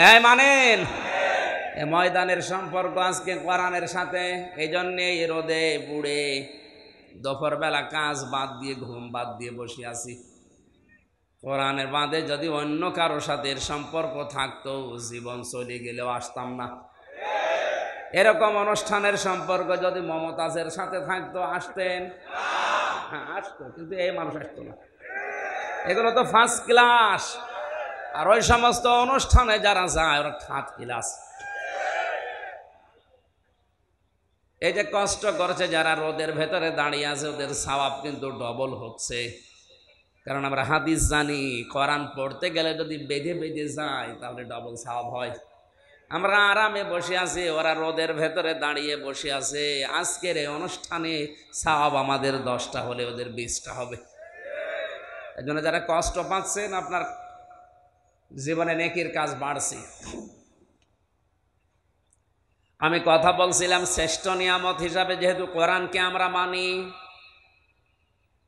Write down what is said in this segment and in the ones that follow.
হ্যাঁ মানেন ময়দানের সম্পর্ক আজকে কোরআনের সাথে এই জন্যে রোদে বুড়ে দফরবেলা কাজ বাদ দিয়ে ঘুম বাদ দিয়ে বসে আছি কোরআনের বাঁধে যদি অন্য কারোর সাথে এর সম্পর্ক থাকতো জীবন চলে গেলেও আসতাম না এরকম অনুষ্ঠানের সম্পর্ক যদি মমতাজের সাথে থাকতো আসতেন হ্যাঁ আসতো কিন্তু এই মানুষ আসতো না এগুলো তো ফার্স্ট ক্লাস আর ওই সমস্ত অনুষ্ঠানে যারা যায় ওরা খাত গিলাস এই যে কষ্ট করছে যারা রোদের ভেতরে দাঁড়িয়ে আছে ওদের স্বভাব কিন্তু ডবল হচ্ছে কারণ আমরা হাদিস জানি করান পড়তে গেলে যদি বেঁধে বেঁধে যায় তাহলে ডবল স্বভাব হয় আমরা আরামে বসে আছি ওরা রোদের ভেতরে দাঁড়িয়ে বসে আছে আজকের এই অনুষ্ঠানে স্বভাব আমাদের দশটা হলে ওদের বিশটা হবে এই জন্য যারা কষ্ট পাচ্ছেন আপনার জীবনে নেকির কাজ বাড়ছে আমি কথা বলছিলাম শ্রেষ্ঠ নিয়ামত হিসাবে যেহেতু কোরআনকে আমরা মানি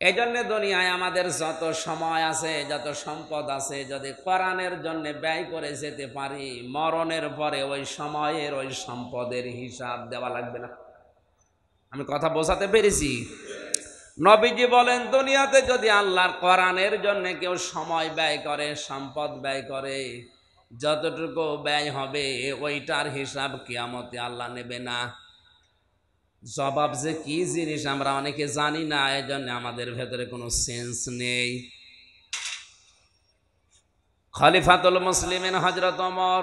এই জন্যে দুনিয়ায় আমাদের যত সময় আছে যত সম্পদ আছে যদি কোরআনের জন্য ব্যয় করে যেতে পারি মরণের পরে ওই সময়ের ওই সম্পদের হিসাব দেওয়া লাগবে না আমি কথা বোঝাতে পেরেছি নবীজি বলেন দুনিয়াতে যদি আল্লাহর কোরআনের জন্য কেউ সময় ব্যয় করে সম্পদ ব্যয় করে যতটুকু ব্যয় হবে ওইটার হিসাব কেয়ামতে আল্লাহ নেবে না জবাব যে কি জিনিস আমরা অনেকে জানি না এই জন্য আমাদের ভেতরে কোনো সেন্স নেই খলিফাতুল মুসলিমের হজরত অমর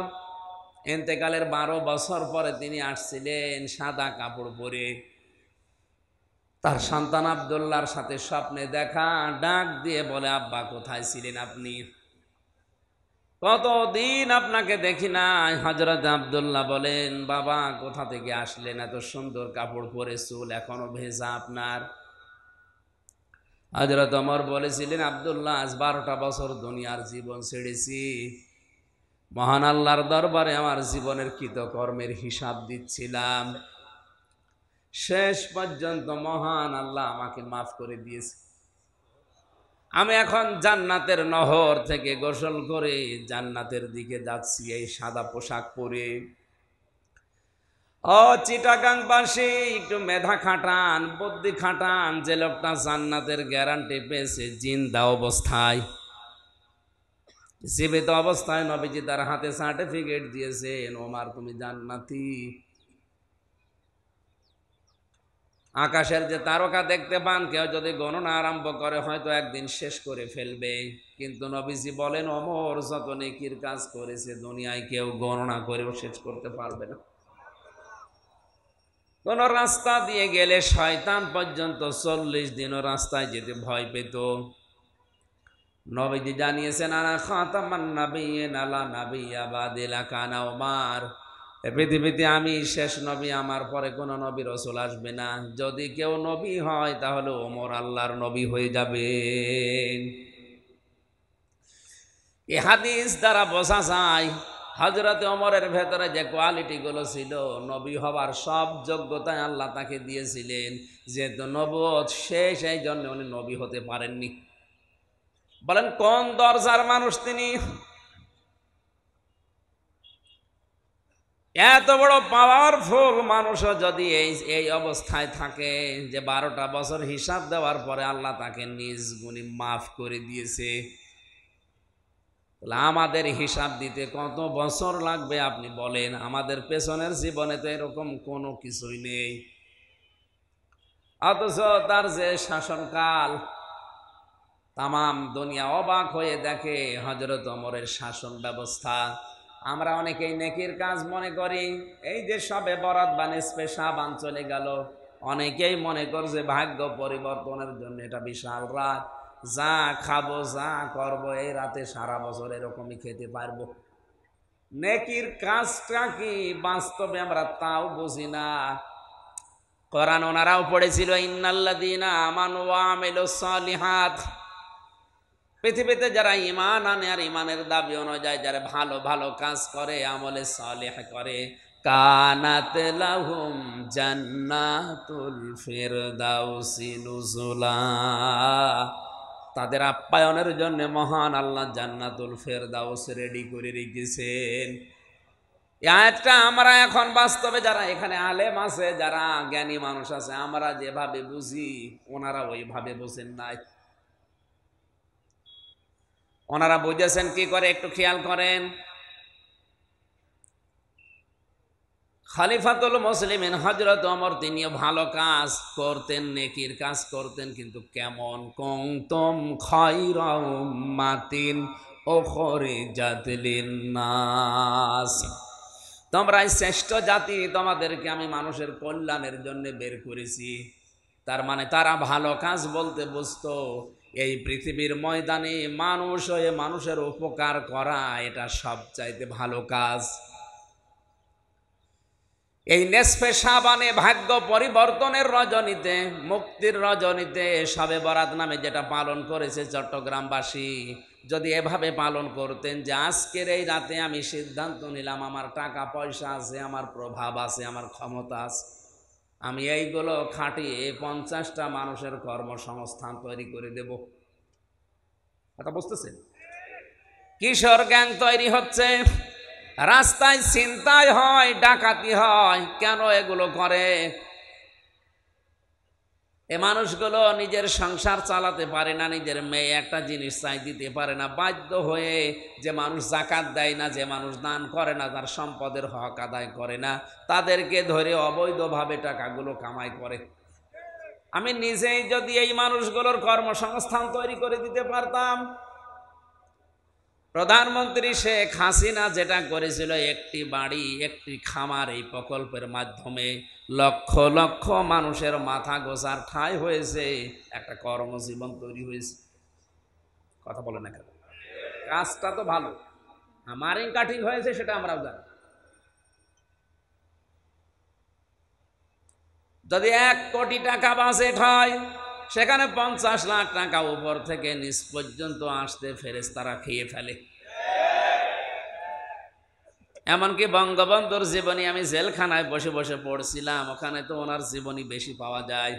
এতেকালের বারো বছর পরে তিনি আসছিলেন সাদা কাপড় পরে তার সন্তান আবদুল্লার সাথে স্বপ্নে দেখা ডাক দিয়ে বলে আব্বা কোথায় ছিলেন আপনি কতদিন আপনাকে দেখি নাই হজরত আবদুল্লাহ বলেন বাবা কোথা থেকে আসলেন এত সুন্দর কাপড় পরে চুল এখনো ভেজা আপনার হজরত অমর বলেছিলেন আবদুল্লাহ আজ বারোটা বছর দুনিয়ার জীবন ছেড়েছি মহান আল্লাহর দরবারে আমার জীবনের কৃতকর্মের হিসাব দিচ্ছিলাম শেষ পর্যন্ত মহান আল্লাহ আমাকে মাফ করে দিয়েছে আমি এখন জান্নাতের নহর থেকে গোসল করে জান্নাতের দিকে যাচ্ছি এই সাদা পোশাক পরে ও চিটাগাং বাসে একটু মেধা খাটান বুদ্ধি খাটান যে লোকটা জান্নাতের গ্যারান্টি পেয়েছে জিন্দা অবস্থায় জীবিত অবস্থায় নবীজি তার হাতে সার্টিফিকেট দিয়েছেন ওমার তুমি জান্নাতি আকাশের যে তারকা দেখতে পান কেউ যদি গণনা আরম্ভ করে হয়তো একদিন শেষ করে ফেলবে কিন্তু নবীজি বলেন অমর যত নেকির কাজ করেছে দুনিয়ায় কেউ গণনা করেও শেষ করতে পারবে না কোন রাস্তা দিয়ে গেলে শয়তান পর্যন্ত চল্লিশ দিনও রাস্তায় যেতে ভয় পেত নবীজি জানিয়েছেন আনা খাতামান নাবিয়ে নালা নাবিয়া বাদ এলাকানা ওমার পৃথিবীতে আমি শেষ নবী আমার পরে কোনো নবী রসুল আসবে না যদি কেউ নবী হয় তাহলে ওমর আল্লাহর নবী হয়ে যাবে এ হাদিস দ্বারা বসা যায় হজরত ওমরের ভেতরে যে কোয়ালিটিগুলো ছিল নবী হবার সব যোগ্যতায় আল্লাহ তাকে দিয়েছিলেন যেহেতু নবত শেষ এই জন্য উনি নবী হতে পারেননি বলেন কোন দরজার মানুষ তিনি এত বড় পাওয়ারফুল মানুষও যদি এই এই অবস্থায় থাকে যে বারোটা বছর হিসাব দেওয়ার পরে আল্লাহ তাকে নিজ গুণি মাফ করে দিয়েছে আমাদের হিসাব দিতে কত বছর লাগবে আপনি বলেন আমাদের পেছনের জীবনে তো এরকম কোনো কিছুই নেই অথচ তার যে শাসনকাল তাম দুনিয়া অবাক হয়ে দেখে হজরত অমরের শাসন ব্যবস্থা আমরা অনেকেই নেকির কাজ মনে করি এই যে সবে বরাদ বা নিষ্পে সাবান চলে গেল অনেকেই মনে করছে ভাগ্য পরিবর্তনের জন্য এটা বিশাল রাত যা খাবো যা করব এই রাতে সারা বছর এরকমই খেতে পারবো নেকির কাজটা কি বাস্তবে আমরা তাও বুঝি না কোরআন ওনারাও পড়েছিল ইন্নাল্লা দিনা ওয়া আমিলুস সালিহাত পৃথিবীতে যারা ইমান আনে আর ইমানের দাবি অনুযায়ী যারা ভালো ভালো কাজ করে আমলে সলেহ করে কানাত লাহুম জান্নাতুল ফেরদাউসি নুজুলা তাদের আপ্যায়নের জন্য মহান আল্লাহ জান্নাতুল ফেরদাউস রেডি করে রেখেছেন একটা আমরা এখন বাস্তবে যারা এখানে আলেম আছে যারা জ্ঞানী মানুষ আছে আমরা যেভাবে বুঝি ওনারা ওইভাবে বোঝেন নাই ওনারা বুঝেছেন কি করে একটু খেয়াল করেন খালিফাতুল মুসলিমিন হজরত অমর তিনিও ভালো কাজ করতেন নেকির কাজ করতেন কিন্তু কেমন কংতম খয়রাতিন ও খরে জাতলিন নাস তোমরা শ্রেষ্ঠ জাতি তোমাদেরকে আমি মানুষের কল্যাণের জন্য বের করেছি তার মানে তারা ভালো কাজ বলতে বুঝতো এই পৃথিবীর ময়দানে মানুষ হয়ে মানুষের উপকার করা এটা সবচাইতে ভালো কাজ এই নেসফে সাবানে ভাগ্য পরিবর্তনের রজনীতে মুক্তির রজনীতে সবে বরাত নামে যেটা পালন করেছে চট্টগ্রামবাসী যদি এভাবে পালন করতেন যে আজকের এই রাতে আমি সিদ্ধান্ত নিলাম আমার টাকা পয়সা আছে আমার প্রভাব আছে আমার ক্ষমতা আছে আমি এইগুলো খাটিয়ে পঞ্চাশটা মানুষের কর্মসংস্থান তৈরি করে দেব কথা বুঝতেছেন কিশোর জ্ঞান তৈরি হচ্ছে রাস্তায় চিন্তায় হয় ডাকাতি হয় কেন এগুলো করে এ মানুষগুলো নিজের সংসার চালাতে পারে না নিজের মেয়ে একটা জিনিস চাই দিতে পারে না বাধ্য হয়ে যে মানুষ জাকাত দেয় না যে মানুষ দান করে না তার সম্পদের হক আদায় করে না তাদেরকে ধরে অবৈধভাবে টাকাগুলো কামাই করে আমি নিজেই যদি এই মানুষগুলোর কর্মসংস্থান তৈরি করে দিতে পারতাম প্রধানমন্ত্রী শেখ হাসিনা যেটা করেছিল একটি বাড়ি একটি খামার এই প্রকল্পের মাধ্যমে লক্ষ লক্ষ মানুষের মাথা গোসার ঠাই হয়েছে একটা কর্মজীবন তৈরি হয়েছে কথা বলে না কেন কাজটা তো ভালো আমারই কাটিং হয়েছে সেটা আমরাও জানি যদি এক কোটি টাকা বাঁচে হয় সেখানে পঞ্চাশ লাখ টাকা উপর থেকে নিচ পর্যন্ত আসতে ফেরেস তারা খেয়ে ফেলে এমনকি বঙ্গবন্ধুর জীবনী আমি জেলখানায় বসে বসে পড়ছিলাম ওখানে তো ওনার জীবনী বেশি পাওয়া যায়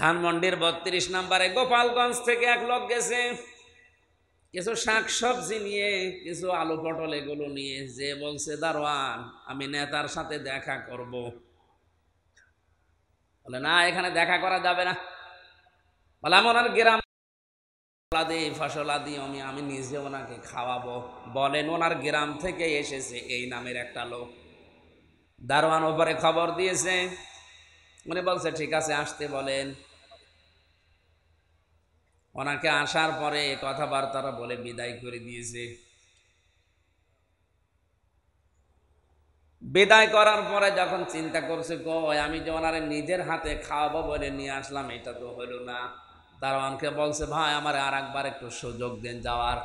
ধানমন্ডির বত্রিশ নম্বরে গোপালগঞ্জ থেকে এক লোক গেছে কিছু শাক সবজি নিয়ে কিছু আলু পটল এগুলো নিয়ে যে বলছে দারোয়ান আমি নেতার সাথে দেখা করবো বলে না এখানে দেখা করা যাবে না বলে আমার আর গ্রাম ফসলাদি ফসলাদি আমি আমি নিজে ওনাকে খাওয়াবো বলেন ওনার গ্রাম থেকে এসেছে এই নামের একটা লোক দারোয়ান ওপরে খবর দিয়েছে উনি বলছে ঠিক আছে আসতে বলেন ওনাকে আসার পরে কথাবার্তারা বলে বিদায় করে দিয়েছে বিদায় করার পরে যখন চিন্তা করছে কয় আমি যে ওনারে নিজের হাতে খাওয়াবো বলে নিয়ে আসলাম এটা তো হইল না দারোয়ানকে বলছে ভাই আমার আর একবার একটু সুযোগ দেন যাওয়ার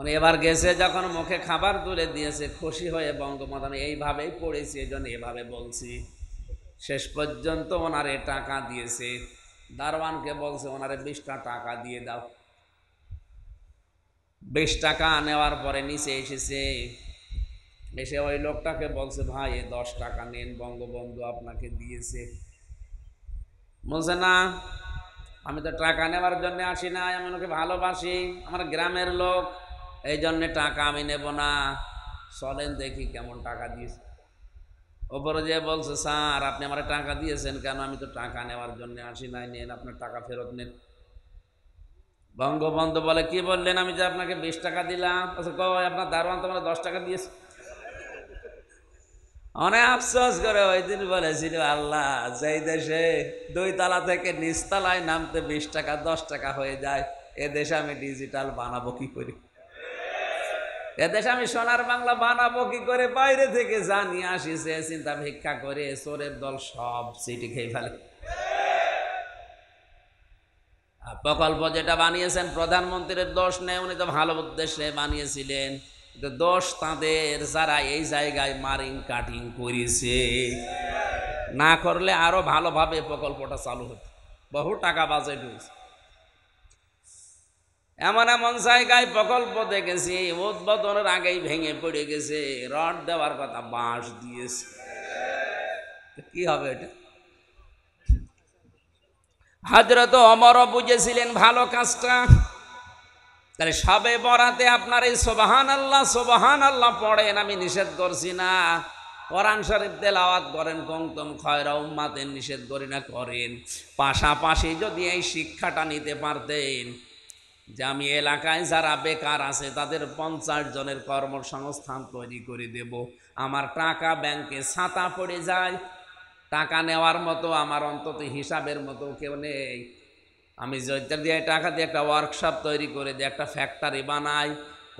উনি এবার গেছে যখন মুখে খাবার তুলে দিয়েছে খুশি হয়ে বঙ্গমাতা আমি এইভাবেই পড়েছি এই জন্য এভাবে বলছি শেষ পর্যন্ত ওনারে টাকা দিয়েছে দারোয়ানকে বলছে ওনারে বিশটা টাকা দিয়ে দাও বিশ টাকা নেওয়ার পরে নিচে এসেছে এসে ওই লোকটাকে বলছে ভাই এ দশ টাকা নেন বঙ্গবন্ধু আপনাকে দিয়েছে বলছে না আমি তো টাকা নেওয়ার জন্য আসি না আমি ওনাকে ভালোবাসি আমার গ্রামের লোক এই জন্যে টাকা আমি নেব না চলেন দেখি কেমন টাকা দিয়েছে ওপরে যে বলছে স্যার আপনি আমার টাকা দিয়েছেন কেন আমি তো টাকা নেওয়ার জন্য আসি নাই নেন আপনার টাকা ফেরত নেন বঙ্গবন্ধু বলে কি বললেন আমি যে আপনাকে বিশ টাকা দিলাম আচ্ছা কয় আপনার দারোয়ান তোমার দশ টাকা দিয়েছে অনেক আফসোস করে ওই দিন বলেছিল আল্লাহ যেই দেশে দুই তালা থেকে নিচতলায় নামতে বিশ টাকা দশ টাকা হয়ে যায় এ দেশে আমি ডিজিটাল বানাবো কি করি এদেশে আমি সোনার বাংলা বানাবো কি করে বাইরে থেকে জানি আসি সে চিন্তা ভিক্ষা করে চোরের দল সব সিটি খেয়ে ফেলে প্রকল্প যেটা বানিয়েছেন প্রধানমন্ত্রীর দোষ নেই উনি তো ভালো উদ্দেশ্যে বানিয়েছিলেন দোষ তাঁদের যারা এই জায়গায় মারিং কাটিং করেছে না করলে আরো ভালোভাবে প্রকল্পটা চালু হতো বহু টাকা বাজেট হয়েছে এমন এমন জায়গায় প্রকল্প দেখেছি উদ্বোধনের আগেই ভেঙে পড়ে গেছে রড দেওয়ার কথা বাঁশ দিয়েছে কি হবে এটা হাজরত অমরও বুঝেছিলেন ভালো কাজটা তাহলে সবে বরাতে আপনার এই সোবাহান আল্লাহ সোবাহান আল্লাহ পড়েন আমি নিষেধ করছি না কোরআন শরীফ তেলাওয়াত করেন কংতম খয়রা উম্মাতেন নিষেধ করি না করেন পাশাপাশি যদি এই শিক্ষাটা নিতে পারতেন যে আমি এলাকায় যারা বেকার আছে তাদের পঞ্চাশ জনের কর্মসংস্থান তৈরি করে দেব আমার টাকা ব্যাংকে ছাতা পড়ে যায় টাকা নেওয়ার মতো আমার অন্তত হিসাবের মতো কেউ নেই আমি জৈতার দিয়ে টাকা দিয়ে একটা ওয়ার্কশপ তৈরি করে দিয়ে একটা ফ্যাক্টরি বানাই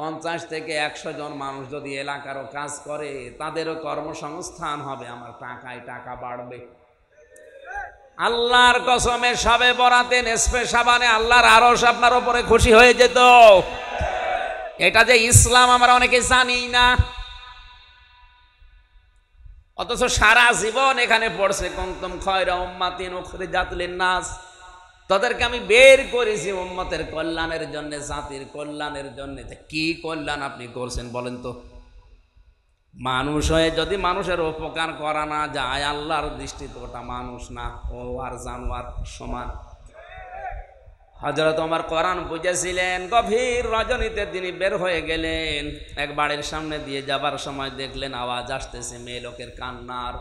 পঞ্চাশ থেকে একশো জন মানুষ যদি এলাকারও কাজ করে তাদেরও কর্মসংস্থান হবে আমার টাকায় টাকা বাড়বে আল্লাহর কসমে সাবে বরাতেন নেসপে সাবানে আল্লাহর আরো আপনার ওপরে খুশি হয়ে যেত এটা যে ইসলাম আমরা অনেকে জানি না অথচ সারা জীবন এখানে পড়ছে কংকম খয়রা উম্মাতিন উখরে জাতলেন নাস তাদেরকে আমি বের করেছি মোহাম্মতের কল্যাণের জন্য জাতির কল্যাণের জন্য কি কল্যাণ আপনি করছেন বলেন তো মানুষ হয়ে যদি মানুষের উপকার করা না যায় আল্লাহর দৃষ্টিতে ওটা মানুষ না ও আর জানোয়ার সমান হজরত আমার করান বুঝেছিলেন গভীর রজনীতে তিনি বের হয়ে গেলেন এক বাড়ির সামনে দিয়ে যাবার সময় দেখলেন আওয়াজ আসতেছে মেয়ে লোকের কান্নার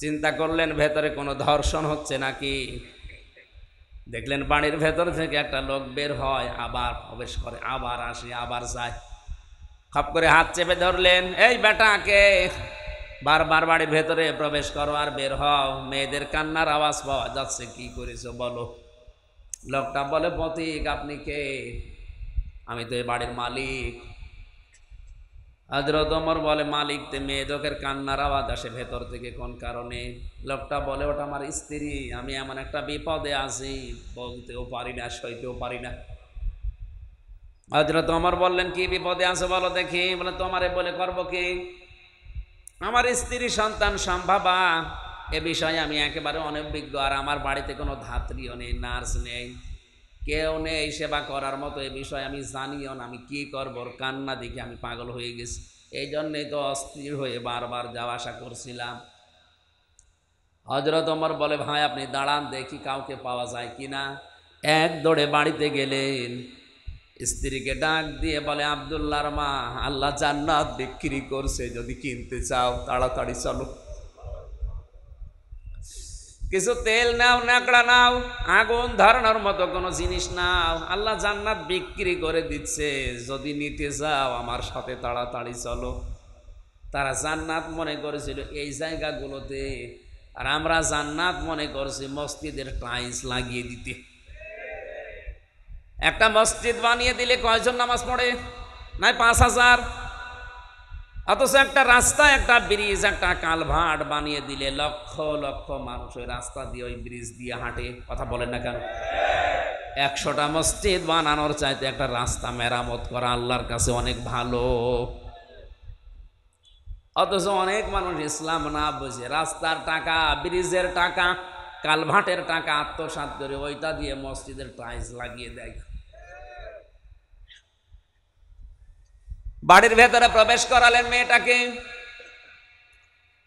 চিন্তা করলেন ভেতরে কোনো ধর্ষণ হচ্ছে নাকি দেখলেন বাড়ির ভেতর থেকে একটা লোক বের হয় আবার প্রবেশ করে আবার আসে আবার যায় খপ করে হাত চেপে ধরলেন এই বেটাকে বারবার বাড়ির ভেতরে প্রবেশ করো আর বের হও মেয়েদের কান্নার আওয়াজ পাওয়া যাচ্ছে কি করেছো বলো লোকটা বলে প্রতীক আপনি কে আমি তো এই বাড়ির মালিক হজরত অমর বলে মালিক তে মেয়েদকের কান্নার আওয়াজ আসে ভেতর থেকে কোন কারণে লোকটা বলে ওটা আমার স্ত্রী আমি এমন একটা বিপদে আছি বলতেও পারি না সইতেও পারি না হজরত অমর বললেন কি বিপদে আছে বলো দেখি বলে তোমারে বলে করবো কি আমার স্ত্রী সন্তান সম্ভাবা এ বিষয়ে আমি একেবারে অনভিজ্ঞ আর আমার বাড়িতে কোনো ধাত্রীও নেই নার্স নেই কেউ নেই সেবা করার মতো এ বিষয়ে আমি জানিও না আমি কী করব কান্না দেখে আমি পাগল হয়ে গেছি এই জন্যেই তো অস্থির হয়ে বারবার যাওয়া আসা করছিলাম হজরত অমর বলে ভাই আপনি দাঁড়ান দেখি কাউকে পাওয়া যায় কি না এক দৌড়ে বাড়িতে গেলেন স্ত্রীকে ডাক দিয়ে বলে আবদুল্লার মা আল্লাহ জান্নাত বিক্রি করছে যদি কিনতে চাও তাড়াতাড়ি চলো কিছু তেল নাও নাকড়া নাও আগুন ধারণার মতো কোনো জিনিস নাও আল্লাহ জান্নাত বিক্রি করে দিচ্ছে যদি নিতে যাও আমার সাথে তাড়াতাড়ি চলো তারা জান্নাত মনে করেছিল এই জায়গাগুলোতে আর আমরা জান্নাত মনে করছি মসজিদের টাইলস লাগিয়ে দিতে একটা মসজিদ বানিয়ে দিলে কয়জন নামাজ পড়ে নাই পাঁচ হাজার অথচ একটা রাস্তা একটা ব্রিজ একটা কালভাট বানিয়ে দিলে লক্ষ লক্ষ মানুষ ওই রাস্তা দিয়ে ওই ব্রিজ দিয়ে হাঁটে কথা বলেন না কেন একশোটা মসজিদ বানানোর চাইতে একটা রাস্তা মেরামত করা আল্লাহর কাছে অনেক ভালো অথচ অনেক মানুষ ইসলাম না বুঝে রাস্তার টাকা ব্রিজের টাকা কালভাটের টাকা আত্মসাত করে ওইটা দিয়ে মসজিদের টাইলস লাগিয়ে দেয় বাড়ির ভেতরে প্রবেশ করালেন মেয়েটাকে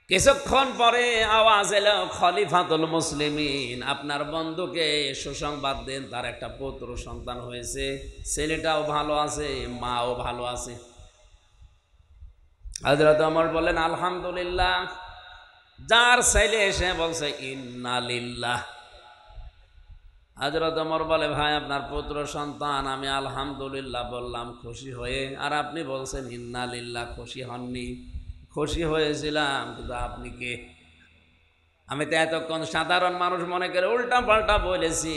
কিছুক্ষণ পরে আওয়াজ এলো খলিফাতুল মুসলিমিন আপনার বন্ধুকে সুসংবাদ দেন তার একটা পুত্র সন্তান হয়েছে ছেলেটাও ভালো আছে মাও ভালো আছে হাজরত আমার বলেন আলহামদুলিল্লাহ যার ছেলে এসে বলছে ইন্নালিল্লাহ হাজরত অমর বলে ভাই আপনার পুত্র সন্তান আমি আলহামদুলিল্লাহ বললাম খুশি হয়ে আর আপনি বলছেন ইন্নালিল্লাহ খুশি হননি খুশি হয়েছিলাম কিন্তু আপনি কে আমি তো এতক্ষণ সাধারণ মানুষ মনে করে উল্টা পাল্টা বলেছি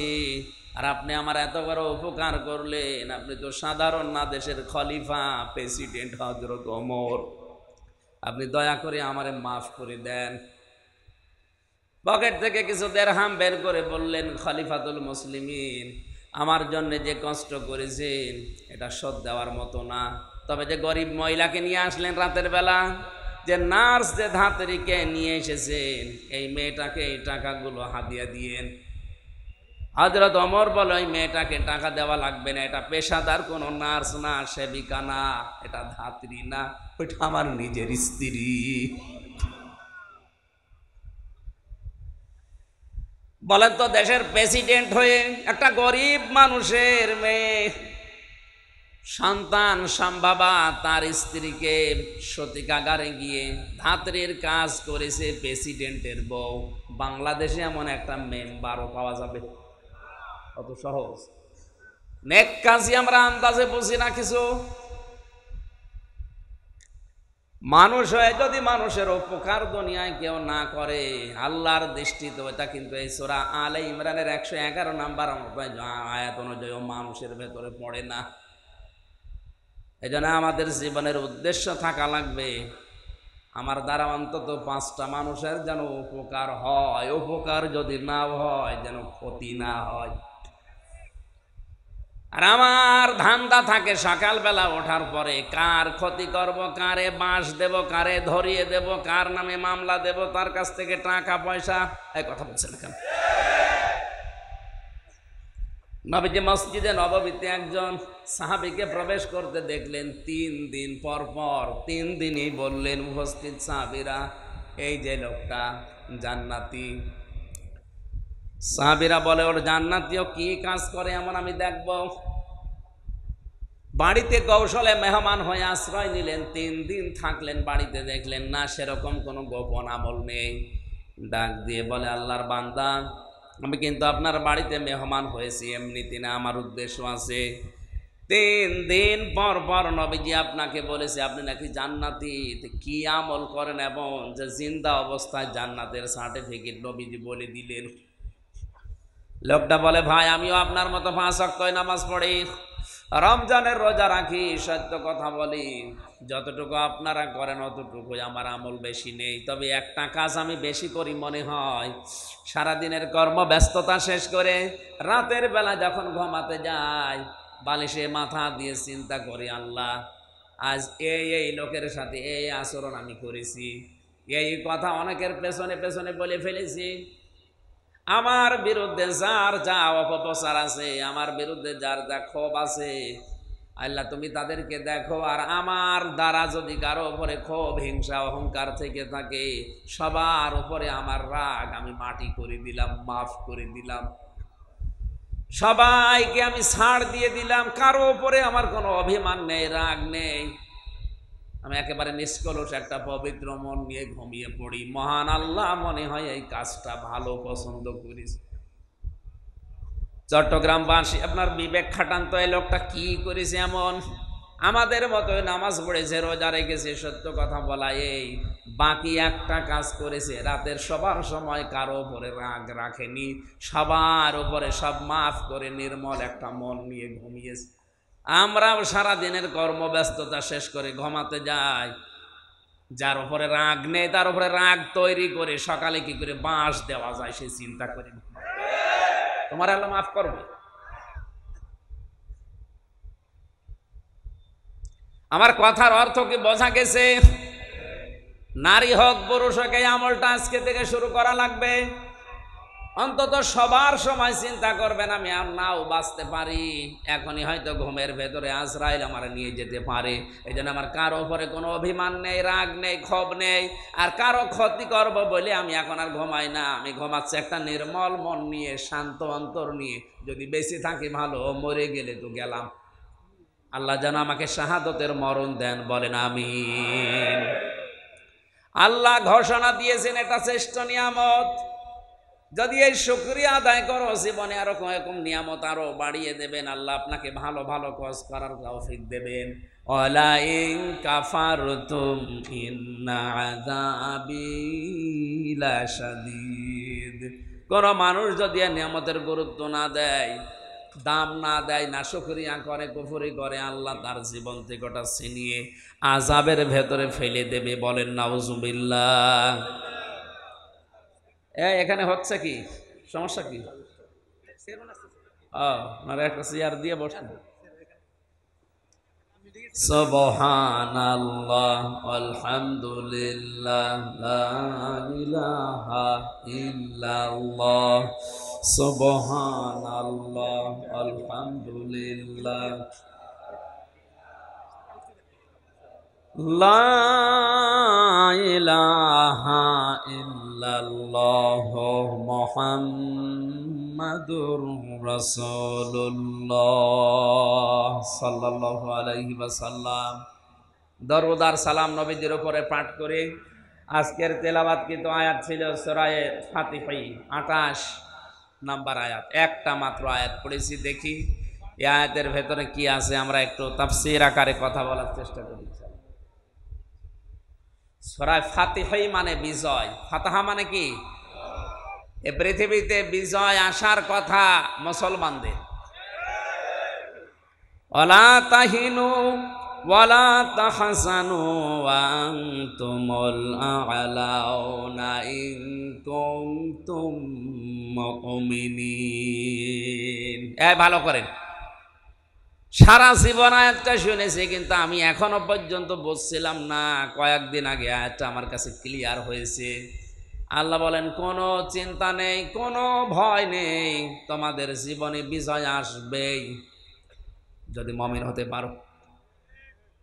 আর আপনি আমার এত বড় উপকার করলেন আপনি তো সাধারণ না দেশের খলিফা প্রেসিডেন্ট হজরত অমর আপনি দয়া করে আমারে মাফ করে দেন পকেট থেকে কিছু দেড়হাম বের করে বললেন খলিফাতুল মুসলিমিন আমার জন্য যে কষ্ট করেছেন এটা সদ দেওয়ার মতো না তবে যে গরিব মহিলাকে নিয়ে আসলেন রাতের বেলা যে নার্স যে ধাতরিকে নিয়ে এসেছেন এই মেয়েটাকে এই টাকাগুলো হাতিয়ে দিয়েন হজরত অমর বল ওই মেয়েটাকে টাকা দেওয়া লাগবে না এটা পেশাদার কোনো নার্স না সেবিকা না এটা ধাত্রী না ওইটা আমার নিজের স্ত্রী বলেন তো দেশের প্রেসিডেন্ট হয়ে একটা গরিব মানুষের মেয়ে সন্তান সম্ভাবা তার স্ত্রীকে সতীকাগারে গিয়ে ধাত্রের কাজ করেছে প্রেসিডেন্টের বউ বাংলাদেশে এমন একটা মেম্বারও পাওয়া যাবে অত সহজ নেক কাজই আমরা আন্দাজে বুঝি না কিছু মানুষ হয়ে যদি মানুষের উপকার দুনিয়ায় কেউ না করে আল্লাহর দৃষ্টিতে ওইটা কিন্তু এই সোরা আলে ইমরানের একশো এগারো নাম্বার আয়াত অনুযায়ী মানুষের ভেতরে পড়ে না এই জন্য আমাদের জীবনের উদ্দেশ্য থাকা লাগবে আমার দ্বারা অন্তত পাঁচটা মানুষের যেন উপকার হয় উপকার যদি না হয় যেন ক্ষতি না হয় আর আমার ধান্দা থাকে সকালবেলা ওঠার পরে কার ক্ষতি করব কারে বাঁশ দেব কারে ধরিয়ে দেব কার নামে মামলা দেব তার কাছ থেকে টাকা পয়সা এই কথা বলছেন কেন নবীজি মসজিদে নববীতে একজন সাহাবিকে প্রবেশ করতে দেখলেন তিন দিন পর পর তিন দিনই বললেন উপস্থিত সাহাবিরা এই যে লোকটা জান্নাতি সাহাবিরা বলে ওর জান্নাতীয় কি কাজ করে এমন আমি দেখব বাড়িতে কৌশলে মেহমান হয়ে আশ্রয় নিলেন তিন দিন থাকলেন বাড়িতে দেখলেন না সেরকম কোনো গোপন আমল নেই ডাক দিয়ে বলে আল্লাহর বান্দা আমি কিন্তু আপনার বাড়িতে মেহমান হয়েছি এমনিতে না আমার উদ্দেশ্য আছে তিন দিন পর পর নবীজি আপনাকে বলেছে আপনি নাকি জান্নাতি কি আমল করেন এবং যে জিন্দা অবস্থায় জান্নাতের সার্টিফিকেট নবীজি বলে দিলেন লোকটা বলে ভাই আমিও আপনার মতো পাঁচ অক্টয় নামাজ পড়ি রমজানের রোজা রাখি সত্য কথা বলি যতটুকু আপনারা করেন অতটুকু আমার আমল বেশি নেই তবে একটা কাজ আমি বেশি করি মনে হয় সারাদিনের কর্ম ব্যস্ততা শেষ করে রাতের বেলা যখন ঘুমাতে যাই বালিশে মাথা দিয়ে চিন্তা করি আল্লাহ আজ এই এই লোকের সাথে এই আচরণ আমি করেছি এই কথা অনেকের পেছনে পেছনে বলে ফেলেছি আমার বিরুদ্ধে যার যা অপপ্রচার আছে আমার বিরুদ্ধে যার যা ক্ষোভ আছে আল্লাহ তুমি তাদেরকে দেখো আর আমার দ্বারা যদি কারো উপরে ক্ষোভ হিংসা অহংকার থেকে থাকে সবার উপরে আমার রাগ আমি মাটি করে দিলাম মাফ করে দিলাম সবাইকে আমি ছাড় দিয়ে দিলাম কারো উপরে আমার কোনো অভিমান নেই রাগ নেই আমি একেবারে নিষ্কলস একটা পবিত্র মন নিয়ে ঘুমিয়ে পড়ি মহান আল্লাহ মনে হয় এই কাজটা ভালো পছন্দ করিস চট্টগ্রামবাসী আপনার বিবেক খাটান তো এই লোকটা কি করেছে এমন আমাদের মতো নামাজ পড়েছে রোজা রেখেছে সত্য কথা বলা এই বাকি একটা কাজ করেছে রাতের সবার সময় কারো ওপরে রাগ রাখেনি সবার ওপরে সব মাফ করে নির্মল একটা মন নিয়ে ঘুমিয়েছে আমরাও সারা দিনের কর্মব্যস্ততা শেষ করে ঘমাতে যাই যার উপরে রাগ নেই তার উপরে রাগ তৈরি করে সকালে কি করে বাঁশ দেওয়া যায় সে চিন্তা করে তোমার আল্লাহ মাফ করবে আমার কথার অর্থ কি বোঝা গেছে নারী হোক পুরুষ হোক এই আমলটা আজকে থেকে শুরু করা লাগবে অন্তত সবার সময় চিন্তা করবেন আমি আর নাও বাঁচতে পারি এখনই হয়তো ঘুমের ভেতরে আজরাইল আমার নিয়ে যেতে পারে এই জন্য আমার কারো ওপরে কোনো অভিমান নেই রাগ নেই ক্ষোভ নেই আর কারো ক্ষতি করব বলে আমি এখন আর ঘুমাই না আমি ঘুমাচ্ছি একটা নির্মল মন নিয়ে শান্ত অন্তর নিয়ে যদি বেশি থাকি ভালো মরে গেলে তো গেলাম আল্লাহ যেন আমাকে শাহাদতের মরণ দেন বলেন আমি আল্লাহ ঘোষণা দিয়েছেন এটা শ্রেষ্ঠ নিয়ামত যদি এই শুক্রিয়া আদায় করো জীবনে আরো এরকম নিয়ামত আরো বাড়িয়ে দেবেন আল্লাহ আপনাকে ভালো ভালো কজ করার তৌফিক দেবেন অলাইং কাফার তুম কোনো মানুষ যদি নিয়ামতের গুরুত্ব না দেয় দাম না দেয় না শুক্রিয়া করে কুফুরি করে আল্লাহ তার জীবন থেকে ছিনিয়ে আজাবের ভেতরে ফেলে দেবে বলেন নাউজুবিল্লাহ হ্যাঁ এখানে হচ্ছে কি সমস্যা কি আলহামদুলিল্লাহ ইহামদুলিল্লাহ ইহা ইল্লা ইল্লাল্লাহ মুহাম্মাদুর রাসূলুল্লাহ সাল্লাল্লাহু আলাইহি ওয়াসাল্লাম দরুদ আর সালাম নবীজির উপরে পাঠ করে আজকের কিন্তু আয়াত ছিল সূরায়ে ফাতিহি 28 নাম্বার আয়াত একটা মাত্র আয়াত পড়েছি দেখি এই আয়াতের ভেতরে কি আছে আমরা একটু তাফসীর আকারে কথা বলার চেষ্টা করি সরায় ফাতিহই মানে বিজয় ফাতাহা মানে কি এ পৃথিবীতে বিজয় আসার কথা মুসলমানদের অলা তাহিনু ওয়ালা তাহাসানু আনতুমুল আলাউনা ইন কুনতুম মুমিনিন এ ভালো করেন সারা জীবন আয়াতটা শুনেছি কিন্তু আমি এখনো পর্যন্ত বসছিলাম না কয়েকদিন আগে আয়াতটা আমার কাছে ক্লিয়ার হয়েছে আল্লাহ বলেন কোনো চিন্তা নেই কোনো ভয় নেই তোমাদের জীবনে বিজয় আসবেই যদি মমিন হতে পারো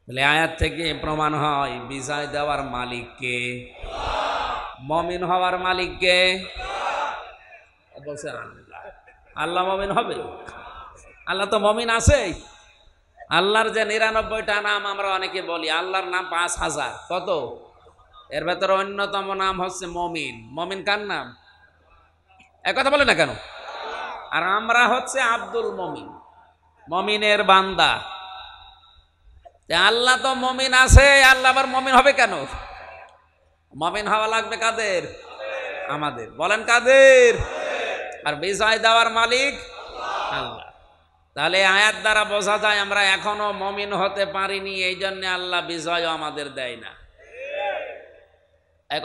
তাহলে আয়াত থেকে প্রমাণ হয় বিজয় দেওয়ার মালিককে মমিন হওয়ার মালিককে বলছে আল্লাহ মমিন হবে আল্লাহ তো মমিন আছেই আল্লাহর যে নিরানব্বইটা নাম আমরা অনেকে বলি আল্লাহর নাম পাঁচ হাজার কত এর ভেতরে অন্যতম নাম হচ্ছে মমিন মমিন কার নাম এক কথা বলে না কেন আর আমরা হচ্ছে আব্দুল মমিন মমিনের বান্দা আল্লাহ তো মমিন আছে আল্লাহ আবার মমিন হবে কেন মমিন হওয়া লাগবে কাদের আমাদের বলেন কাদের আর বিজয় দেওয়ার মালিক আল্লাহ তাহলে আয়াত দ্বারা বোঝা যায় আমরা এখনো মমিন হতে পারিনি এই জন্যে আল্লাহ বিজয় আমাদের দেয় না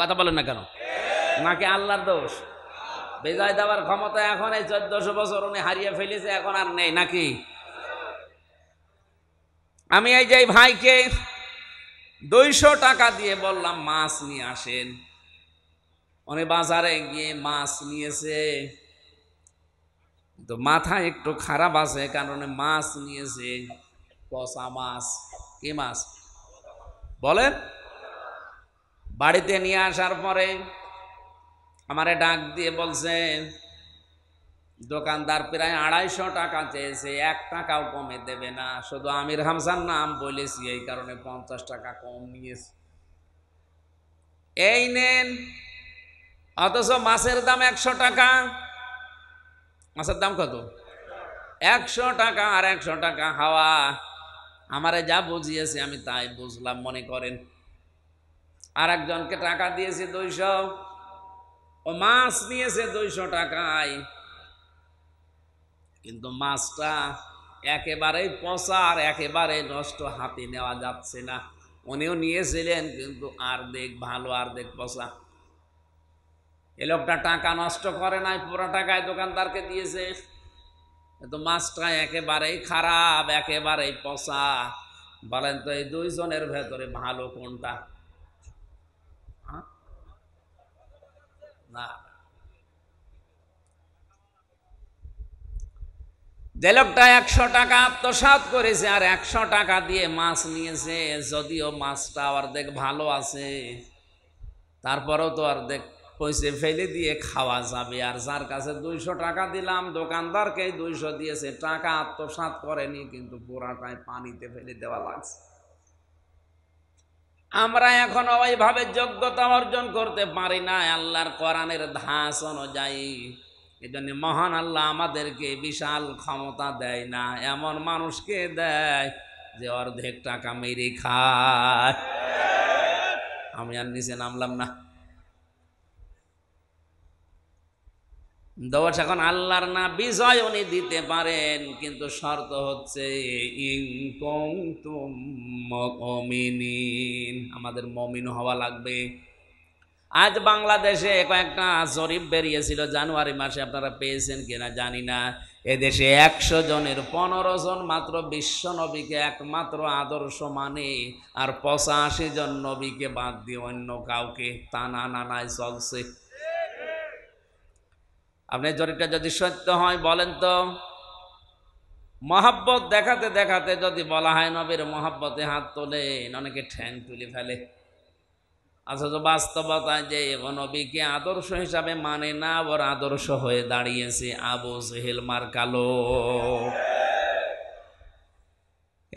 কথা বলেন না কেন নাকি আল্লাহর দোষ বিজয় দেওয়ার ক্ষমতা এখন এই চোদ্দশো বছর উনি হারিয়ে ফেলেছে এখন আর নেই নাকি আমি এই যে ভাইকে দুইশো টাকা দিয়ে বললাম মাছ নিয়ে আসেন উনি বাজারে গিয়ে মাছ নিয়েছে তো মাথা একটু খারাপ আছে কারণে মাছ নিয়েছে কষা মাছ কি মাছ বলেন বাড়িতে নিয়ে আসার পরে আমারে ডাক দিয়ে বলছে দোকানদার প্রায় আড়াইশো টাকা চেয়েছে এক টাকাও কমে দেবে না শুধু আমির হামসার নাম বলেছি এই কারণে পঞ্চাশ টাকা কম নিয়েছে এই নেন অথচ মাছের দাম একশো টাকা মাছের দাম কত একশো টাকা আর একশো টাকা হাওয়া আমারে যা বুঝিয়েছে আমি তাই বুঝলাম মনে করেন আর একজনকে টাকা দিয়েছে দুইশো ও মাছ নিয়েছে দুইশো টাকায় কিন্তু মাছটা একেবারেই পচা আর একেবারে নষ্ট হাতে নেওয়া যাচ্ছে না উনিও নিয়েছিলেন কিন্তু আর দেখ ভালো আর দেখ পচা এ লোকটা টাকা নষ্ট করে নাই পুরো টাকায় দোকানদারকে দিয়েছে তো মাছটা একেবারেই খারাপ একেবারেই পচা বলেন তো এই দুইজনের ভেতরে ভালো কোনটা হ্যাঁ? না যে লোকটা একশো টাকা আত্মসাত করেছে আর একশো টাকা দিয়ে মাছ নিয়েছে যদিও মাছটা অর্ধেক ভালো আছে তারপরেও তো অর্ধেক পয়সে ফেলে দিয়ে খাওয়া যাবে আর যার কাছে দুইশো টাকা দিলাম দোকানদারকে দুইশো দিয়েছে টাকা আত্মসাত করেনি কিন্তু পোড়াটায় পানিতে ফেলে দেওয়া লাগছে আমরা এখন ওইভাবে যোগ্যতা অর্জন করতে পারি না আল্লাহর কোরআনের ধাস অনুযায়ী এজন্য মহান আল্লাহ আমাদেরকে বিশাল ক্ষমতা দেয় না এমন মানুষকে দেয় যে অর্ধেক টাকা মেরে খায় আমি আর নিচে নামলাম না দোষ এখন আল্লাহর না বিজয় উনি দিতে পারেন কিন্তু শর্ত হচ্ছে আমাদের মমিন হওয়া লাগবে আজ বাংলাদেশে কয়েকটা জরিপ বেরিয়েছিল জানুয়ারি মাসে আপনারা পেয়েছেন কিনা জানি না এদেশে একশো জনের পনেরো জন মাত্র বিশ্ব নবীকে একমাত্র আদর্শ মানে আর পঁচাশি জন নবীকে বাদ দিয়ে অন্য কাউকে টানা নানায় চলছে আপনি জরিটা যদি সত্য হয় বলেন তো মহাব্বত দেখাতে দেখাতে যদি বলা হয় নবীর মহাব্বতে হাত তোলেন অনেকে ঠ্যাং তুলে ফেলে তো বাস্তবতা যে নবীকে আদর্শ হিসাবে মানে না ওর আদর্শ হয়ে দাঁড়িয়েছে আবু হেলমার মার কালো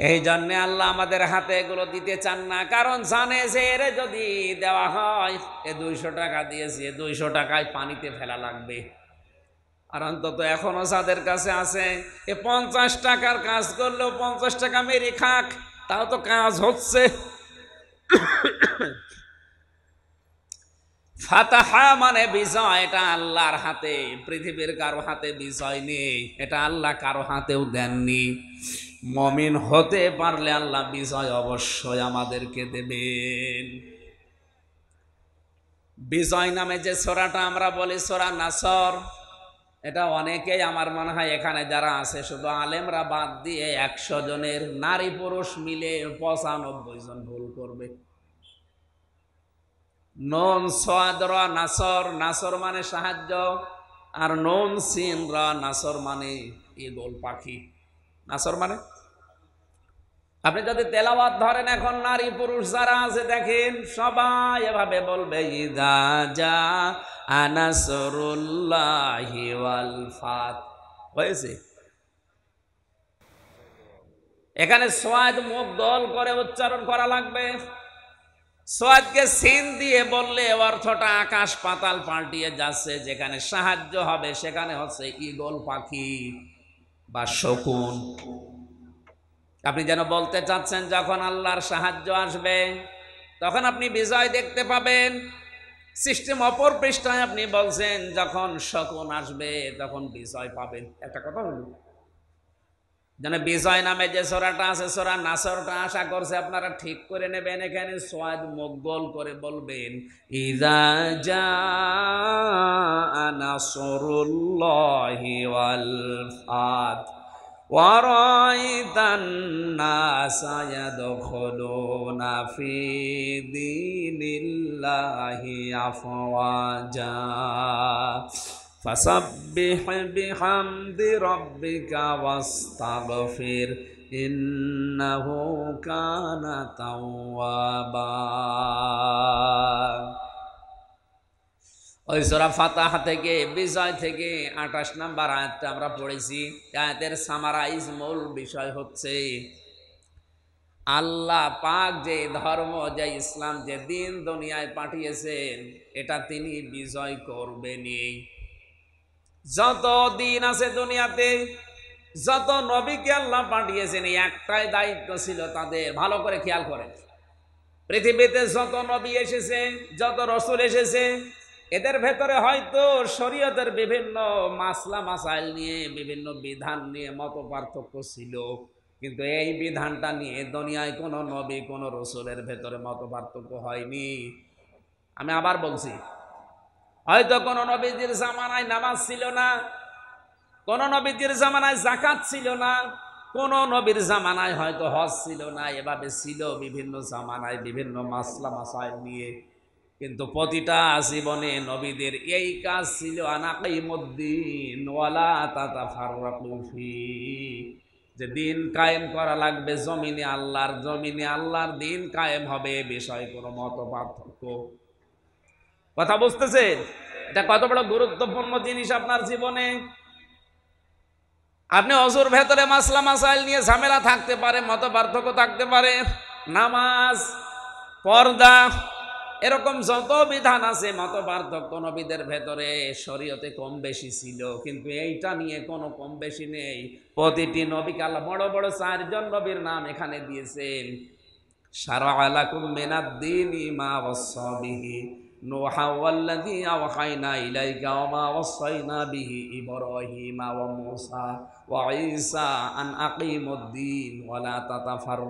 এই জন্যে আল্লাহ আমাদের হাতে এগুলো দিতে চান না কারণ জানে যে এর যদি দেওয়া হয় এ দুইশো টাকা দিয়েছে দুইশো টাকায় পানিতে ফেলা লাগবে আর অন্তত এখনও যাদের কাছে আছে এ পঞ্চাশ টাকার কাজ করলেও পঞ্চাশ টাকা মেরে খাক তাও তো কাজ হচ্ছে ফাতাহা মানে বিজয় এটা আল্লাহর হাতে পৃথিবীর কারো হাতে বিজয় নেই এটা আল্লাহ কারো হাতেও দেননি মমিন হতে পারলে আল্লাহ বিজয় অবশ্যই আমাদেরকে দেবেন বিজয় নামে যে সোরাটা আমরা বলি সোরা নাসর এটা অনেকেই আমার মনে হয় এখানে যারা আছে শুধু আলেমরা বাদ দিয়ে একশো জনের নারী পুরুষ মিলে পঁচানব্বই জন ভুল করবে নন সোয়াদর নাসর নাসর মানে সাহায্য আর নন সিন্দ্র নাসর মানে ইগল পাখি নাসর মানে আপনি যদি তেলাওয়াত ধরেন এখন নারী পুরুষ যারা আছে দেখেন সবাই এভাবে বলবে ইদা যা আনাসরুল্লাহি ফাত হয়েছে এখানে সোয়াদ মুখ দল করে উচ্চারণ করা লাগবে সোয়াদকে সিন দিয়ে বললে অর্থটা আকাশ পাতাল পাল্টিয়ে যাচ্ছে যেখানে সাহায্য হবে সেখানে হচ্ছে ইগল পাখি বা শকুন আপনি যেন বলতে চাচ্ছেন যখন আল্লাহর সাহায্য আসবে তখন আপনি বিজয় দেখতে পাবেন সিস্টেম অপর পৃষ্ঠায় আপনি বলছেন যখন শকুন আসবে তখন বিজয় পাবেন একটা কথা বলি যেন বিজয় নামে যে সোরাটা আছে সোরা নাসরটা আশা করছে আপনারা ঠিক করে নেবেন এখানে সোয়াদ মোগল করে বলবেন ইদা যা নাসরুল্লাহি ওয়াল ورأيت الناس يدخلون في دين الله أفواجا فسبح بحمد ربك واستغفر إنه كان توابا ওই সোরা ফাতাহা থেকে বিজয় থেকে আঠাশ নাম্বার আয়াতটা আমরা পড়েছি আয়াতের সামারাইজ মূল বিষয় হচ্ছে আল্লাহ পাক যে ধর্ম যে ইসলাম যে দিন দুনিয়ায় পাঠিয়েছেন এটা তিনি বিজয় করবেনই যত দিন আছে দুনিয়াতে যত নবীকে আল্লাহ পাঠিয়েছেন একটাই দায়িত্ব ছিল তাদের ভালো করে খেয়াল করেন পৃথিবীতে যত নবী এসেছে যত রসুল এসেছে এদের ভেতরে হয়তো শরীয়তের বিভিন্ন মাসলা মাসাইল নিয়ে বিভিন্ন বিধান নিয়ে মত পার্থক্য ছিল কিন্তু এই বিধানটা নিয়ে দুনিয়ায় কোনো নবী কোনো রসুলের ভেতরে মত পার্থক্য হয়নি আমি আবার বলছি হয়তো কোনো নবীজির জামানায় নামাজ ছিল না কোনো নবীজির জামানায় জাকাত ছিল না কোন নবীর জামানায় হয়তো হজ ছিল না এভাবে ছিল বিভিন্ন জামানায় বিভিন্ন মাসলা মাসাইল নিয়ে কিন্তু প্রতিটা জীবনে নবীদের এই কাজ ছিল আনাকাইমুদ্দিন ওয়ালা তাতা ফারুফি যে দিন কায়েম করা লাগবে জমিনে আল্লাহর জমিনে আল্লাহর দিন কায়েম হবে বিষয় কোনো মত পার্থক্য কথা বুঝতেছেন এটা কত বড় গুরুত্বপূর্ণ জিনিস আপনার জীবনে আপনি অজুর ভেতরে মাসলা মাসাইল নিয়ে ঝামেলা থাকতে পারে মত পার্থক্য থাকতে পারে নামাজ পর্দা এরকম যত বিধান আছে মত পার্থক্য নবীদের ভেতরে শরীয়তে কম বেশি ছিল কিন্তু এইটা নিয়ে কোনো কম বেশি নেই প্রতিটি নবী কাল বড় বড় চারজন নবীর নাম এখানে দিয়েছেন সারা আলাকুম মেনাদ্দিন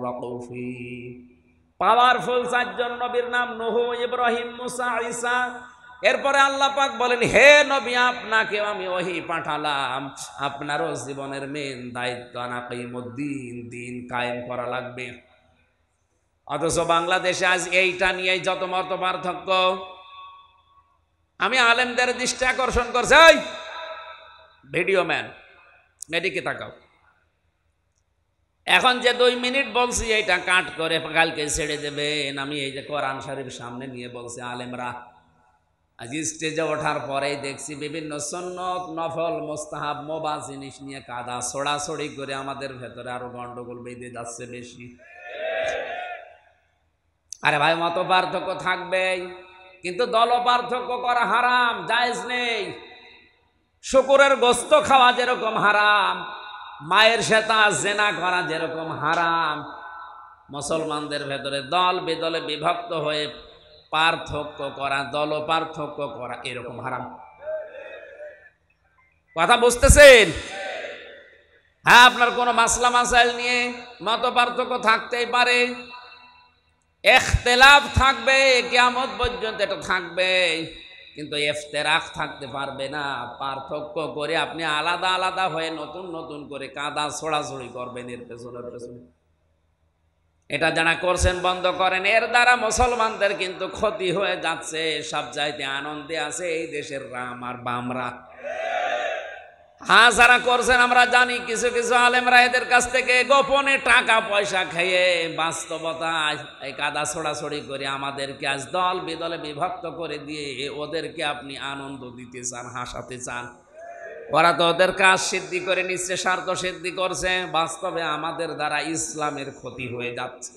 ইমা পাওয়ারফুল চারজন নবীর নাম নহ ইব্রাহিম মুসা ইসা এরপরে আল্লাহ পাক বলেন হে নবী আপনাকে আমি ওহি পাঠালাম আপনারও জীবনের মেন দায়িত্ব আনাকিমুদ্দিন দিন কায়েম করা লাগবে অথচ বাংলাদেশে আজ এইটা নিয়ে যত মত পার্থক্য আমি আলেমদের দৃষ্টি আকর্ষণ করছি ভিডিও ম্যান মেডিকে তাকাও এখন যে দুই মিনিট বলছি এটা কাট করে কালকে ছেড়ে দেবে আমি এই যে কোরআন শরীফ সামনে নিয়ে বলছি আলেমরা আজ স্টেজে ওঠার পরেই দেখছি বিভিন্ন সন্নত নফল মোস্তাহাব মোবা জিনিস নিয়ে কাদা ছোড়াছড়ি করে আমাদের ভেতরে আরো গন্ডগোল বেঁধে যাচ্ছে বেশি আরে ভাই মত পার্থক্য থাকবেই কিন্তু দল পার্থক্য করা হারাম জায়জ নেই শুকুরের গোস্ত খাওয়া যেরকম হারাম মায়ের সেতা জেনা করা যেরকম হারাম মুসলমানদের ভেতরে দল বেদলে বিভক্ত হয়ে পার্থক্য করা দল পার্থক্য করা এরকম হারাম কথা বুঝতেছেন হ্যাঁ আপনার কোনো মাসলা মাসাইল নিয়ে মত পার্থক্য থাকতেই পারে এখতেলাফ থাকবে কেয়ামত পর্যন্ত এটা থাকবে কিন্তু এফতেরাক থাকতে পারবে না পার্থক্য করে আপনি আলাদা আলাদা হয়ে নতুন নতুন করে কাঁদা ছোড়াছড়ি করবেন এর পেছনের পেছনে এটা যারা করছেন বন্ধ করেন এর দ্বারা মুসলমানদের কিন্তু ক্ষতি হয়ে যাচ্ছে সব চাইতে আনন্দে আছে এই দেশের রাম আর বামরা হা হ্যাঁ, যারা করছেন আমরা জানি কিছু কিছু আলেমরা এদের কাছ থেকে গোপনে টাকা পয়সা খেয়ে বাস্তবতা এই কাদা ছোড়াছড়ি করে আমাদেরকে আজ দল বিদলে বিভক্ত করে দিয়ে ওদেরকে আপনি আনন্দ দিতে চান হাসাতে চান ওরা তো ওদের কাজ সিদ্ধি করে নিচ্ছে স্বার্থ সিদ্ধি করছে বাস্তবে আমাদের দ্বারা ইসলামের ক্ষতি হয়ে যাচ্ছে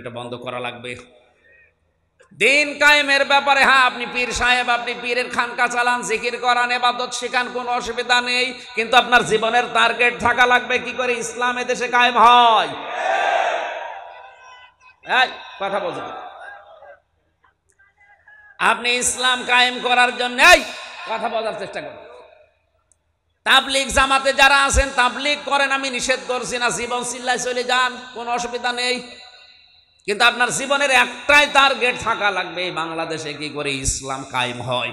এটা বন্ধ করা লাগবে দিন কায়েমের ব্যাপারে হ্যাঁ আপনি পীর সাহেব আপনি পীরের খানকা চালান জিকির করান এবাদত শেখান কোনো অসুবিধা নেই কিন্তু আপনার জীবনের টার্গেট থাকা লাগবে কি করে ইসলাম এদেশে কায়েম হয় কথা বলছেন আপনি ইসলাম কায়েম করার জন্য কথা বলার চেষ্টা করেন তাবলিক জামাতে যারা আছেন তাবলিক করেন আমি নিষেধ করছি না জীবন চিল্লায় চলে যান কোনো অসুবিধা নেই কিন্তু আপনার জীবনের একটাই টার্গেট থাকা লাগবে বাংলাদেশে কি করে ইসলাম কায়েম হয়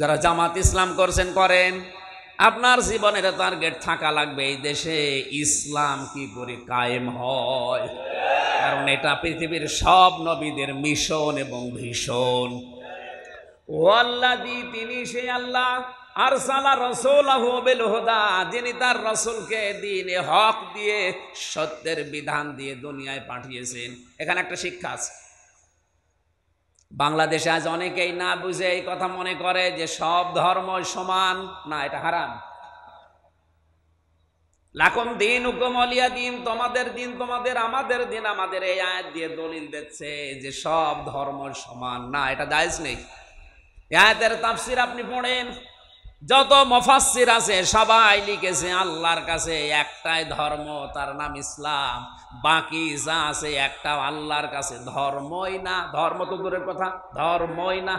যারা জামাত ইসলাম করছেন করেন আপনার জীবনের টার্গেট থাকা লাগবে এই দেশে ইসলাম কি করে কায়েম হয় কারণ এটা পৃথিবীর সব নবীদের মিশন এবং ভীষণ ও আল্লাহ তিনি সেই আল্লাহ আরসালা রসুল বিল হুদা যিনি তার রসুলকে দিনে হক দিয়ে সত্যের বিধান দিয়ে দুনিয়ায় পাঠিয়েছেন এখানে একটা শিক্ষা আছে বাংলাদেশে আজ অনেকেই না বুঝে এই কথা মনে করে যে সব ধর্ম সমান না এটা হারাম লাখন দিন উকমলিয়া দিন তোমাদের দিন তোমাদের আমাদের দিন আমাদের এই আয়াত দিয়ে দলিল দিচ্ছে যে সব ধর্ম সমান না এটা দায়জ নেই আয়াতের তাফসির আপনি পড়েন যত মফাসির আছে সবাই লিখেছে আল্লাহর কাছে একটাই ধর্ম তার নাম ইসলাম বাকি যা আছে একটা আল্লাহর কাছে ধর্মই না ধর্ম তো দূরের কথা ধর্মই না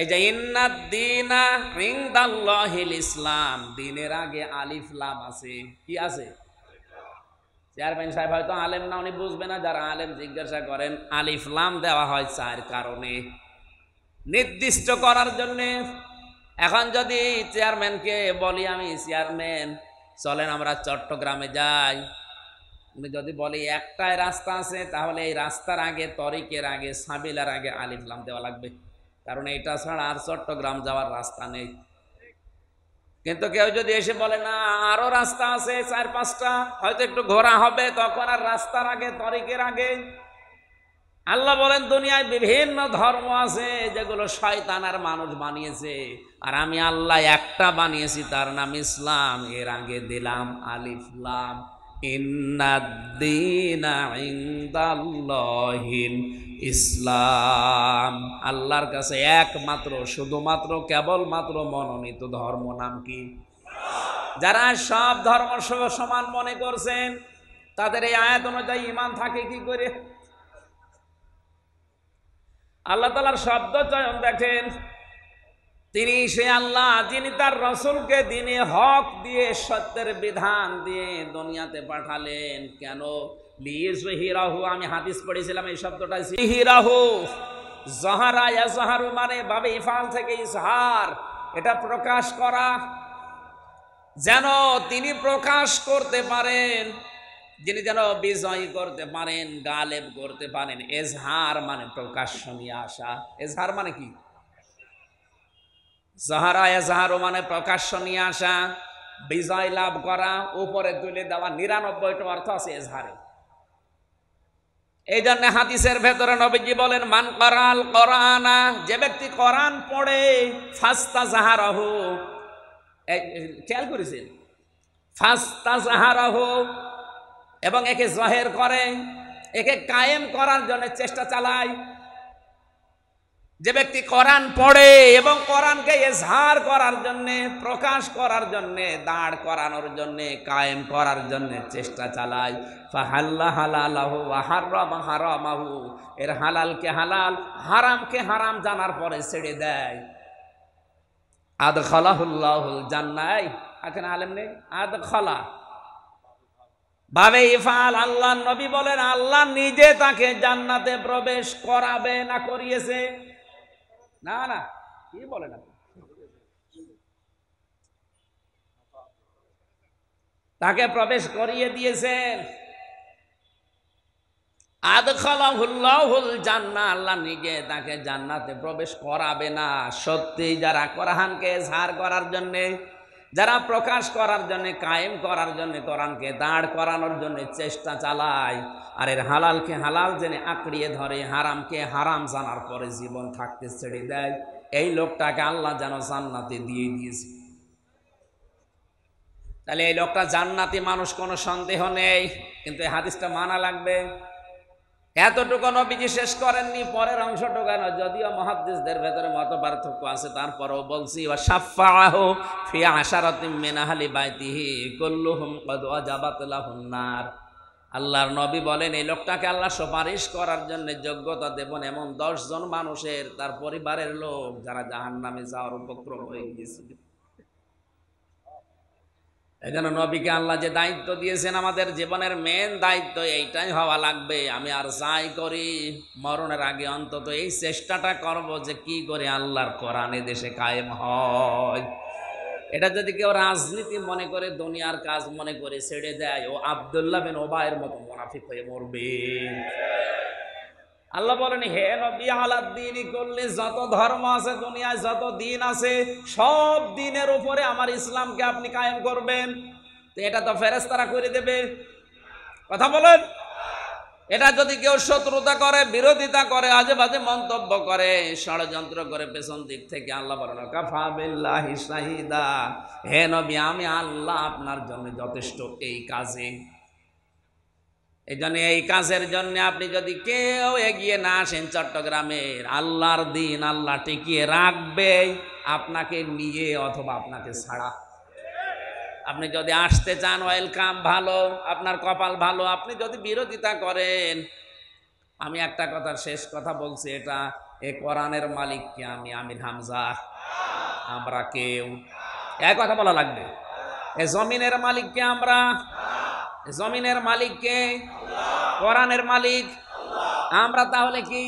এই যে ইন্নাদ্দিনা ইসলাম দিনের আগে আলিফলাম আছে কি আছে চেয়ারম্যান সাহেব হয়তো আলেম না উনি বুঝবে না যারা আলেম জিজ্ঞাসা করেন আলিফলাম দেওয়া হয় চার কারণে নির্দিষ্ট করার জন্যে এখন যদি চেয়ারম্যানকে বলি আমি চেয়ারম্যান চলেন আমরা চট্টগ্রামে যাই উনি যদি বলি একটাই রাস্তা আছে তাহলে এই রাস্তার আগে তরিকের আগে সাবিলার আগে আলিফলাম দেওয়া লাগবে কারণ এটা ছাড়া আর চট্টগ্রাম যাওয়ার রাস্তা নেই কিন্তু কেউ যদি এসে বলে না আরও রাস্তা আছে চার পাঁচটা হয়তো একটু ঘোরা হবে তখন আর রাস্তার আগে তরিকের আগে আল্লাহ বলেন দুনিয়ায় বিভিন্ন ধর্ম আছে যেগুলো শয়তান আর মানুষ বানিয়েছে আর আমি আল্লাহ একটা বানিয়েছি তার নাম ইসলাম এর আগে দিলাম আলিফলাম ইসলাম আল্লাহর কাছে একমাত্র শুধুমাত্র কেবলমাত্র মনোনীত ধর্ম নাম কি যারা সব ধর্ম সমান মনে করছেন তাদের এই আয়াত অনুযায়ী ইমান থাকে কি করে আল্লাহ তালার শব্দ চয়ন দেখেন তিনি সে আল্লাহ যিনি তার রসুলকে দিনে হক দিয়ে সত্যের বিধান দিয়ে দুনিয়াতে পাঠালেন কেন হিরাহু আমি হাদিস পড়েছিলাম এই শব্দটা সিহিরাহু জহারা জহারু মানে বাবে ইফাল থেকে ইজহার এটা প্রকাশ করা যেন তিনি প্রকাশ করতে পারেন যিনি যেন বিজয় করতে পারেন গালেব করতে পারেন এজহার মানে প্রকাশ্য নিয়ে আসা এজহার মানে কি জাহারা এজহারও মানে প্রকাশ্য নিয়ে আসা বিজয় লাভ করা উপরে তুলে দেওয়া নিরানব্বইটা অর্থ আছে এজহারে এই জন্য হাদিসের ভেতরে নবীজি বলেন মান করাল করানা যে ব্যক্তি করান পড়ে ফাস্তা জাহারাহ খেয়াল করেছেন ফাস্তা জাহারাহ এবং একে জহের করে একে কায়েম করার জন্য চেষ্টা চালায় যে ব্যক্তি কোরআন পড়ে এবং কোরআনকে এজহার করার জন্যে প্রকাশ করার জন্যে দাঁড় করানোর জন্যে কায়েম করার জন্যে চেষ্টা চালায় ফাহাল্লা হালালাহু হারাম হারামাহু এর হালালকে হালাল হারামকে হারাম জানার পরে ছেড়ে দেয় আদ খলাহুল্লাহুল জান্নাই এখানে আলেম নেই আদ খলা ভাবে ইফাল আল্লাহ নবী বলেন আল্লাহ নিজে তাকে জান্নাতে প্রবেশ করাবে না করিয়েছে না না কি বলেন আপনি তাকে প্রবেশ করিয়ে দিয়েছেন আদখলাহুল্লাহুল জান্না আল্লাহ নিজে তাকে জান্নাতে প্রবেশ করাবে না সত্যি যারা কোরআনকে ঝাড় করার জন্যে যারা প্রকাশ করার জন্যে কায়েম করার জন্য কোরআনকে দাঁড় করানোর জন্য চেষ্টা চালায় আর এর হালালকে হালাল জেনে আঁকড়িয়ে ধরে হারামকে হারাম জানার পরে জীবন থাকতে ছেড়ে দেয় এই লোকটাকে আল্লাহ যেন জান্নাতে দিয়ে দিয়েছে তাহলে এই লোকটা জান্নাতি মানুষ কোনো সন্দেহ নেই কিন্তু এই হাদিসটা মানা লাগবে এতটুকু নবীজি শেষ করেননি পরের অংশটুকু যদিও মহাদ্দেশদের ভেতরে মত পার্থক্য আছে তারপরেও বলছি ও সাফাহ ফি আশারতি মেনাহালি বাইতিহি কল্লুহুম কদ জাবাতলাহুন্নার আল্লাহর নবী বলেন এই লোকটাকে আল্লাহ সুপারিশ করার জন্য যোগ্যতা দেবন এমন দশজন মানুষের তার পরিবারের লোক যারা জাহান্নামে যাওয়ার উপক্রম হয়ে গিয়েছিল এই জন্য নবীকে আল্লাহ যে দায়িত্ব দিয়েছেন আমাদের জীবনের মেন দায়িত্ব এইটাই হওয়া লাগবে আমি আর যাই করি মরণের আগে অন্তত এই চেষ্টাটা করব যে কি করে আল্লাহর এ দেশে কায়েম হয় এটা যদি কেউ রাজনীতি মনে করে দুনিয়ার কাজ মনে করে ছেড়ে দেয় ও আবদুল্লাহ বিন ওবায়ের মতো মোনাফিক হয়ে মরবে আল্লাহ বলেন হে নবী আলাদ্দিন করলে যত ধর্ম আছে দুনিয়ায় যত দিন আছে সব দিনের উপরে আমার ইসলামকে আপনি কায়েম করবেন তো এটা তো ফেরেস্তারা করে দেবে কথা বলেন এটা যদি কেউ শত্রুতা করে বিরোধিতা করে আজে বাজে মন্তব্য করে ষড়যন্ত্র করে পেছন দিক থেকে আল্লাহ বলেন কাফাবিল্লাহ হে নবী আমি আল্লাহ আপনার জন্য যথেষ্ট এই কাজে এই জন্য এই কাজের জন্য আপনি যদি কেউ এগিয়ে না আসেন চট্টগ্রামের আল্লাহর দিন আল্লাহ টিকিয়ে রাখবে আপনাকে নিয়ে অথবা আপনাকে ছাড়া আপনি যদি আসতে চান ওয়েলকাম ভালো আপনার কপাল ভালো আপনি যদি বিরোধিতা করেন আমি একটা কথা শেষ কথা বলছি এটা এ কোরআনের মালিককে আমি আমির হামজা আমরা কেউ এক কথা বলা লাগবে এ জমিনের মালিককে আমরা জমিনের মালিককে কোরআনের মালিক আমরা তাহলে কি